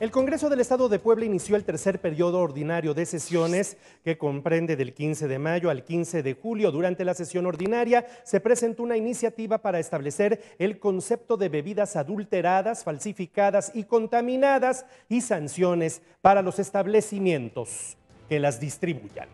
El Congreso del Estado de Puebla inició el tercer periodo ordinario de sesiones que comprende del 15 de mayo al 15 de julio. Durante la sesión ordinaria se presentó una iniciativa para establecer el concepto de bebidas adulteradas, falsificadas y contaminadas y sanciones para los establecimientos que las distribuyan.